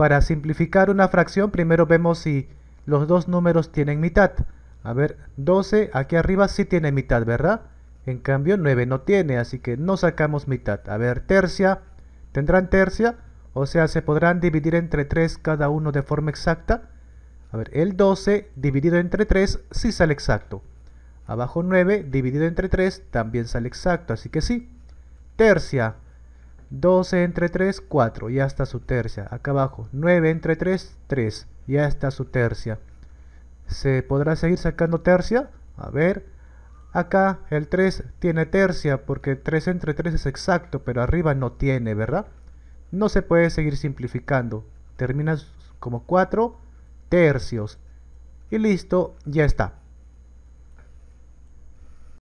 Para simplificar una fracción, primero vemos si los dos números tienen mitad. A ver, 12 aquí arriba sí tiene mitad, ¿verdad? En cambio, 9 no tiene, así que no sacamos mitad. A ver, tercia, ¿tendrán tercia? O sea, ¿se podrán dividir entre 3 cada uno de forma exacta? A ver, el 12 dividido entre 3 sí sale exacto. Abajo 9 dividido entre 3 también sale exacto, así que sí. Tercia, 12 entre 3, 4, ya está su tercia. Acá abajo, 9 entre 3, 3, ya está su tercia. ¿Se podrá seguir sacando tercia? A ver, acá el 3 tiene tercia porque 3 entre 3 es exacto, pero arriba no tiene, ¿verdad? No se puede seguir simplificando. Terminas como 4 tercios. Y listo, ya está.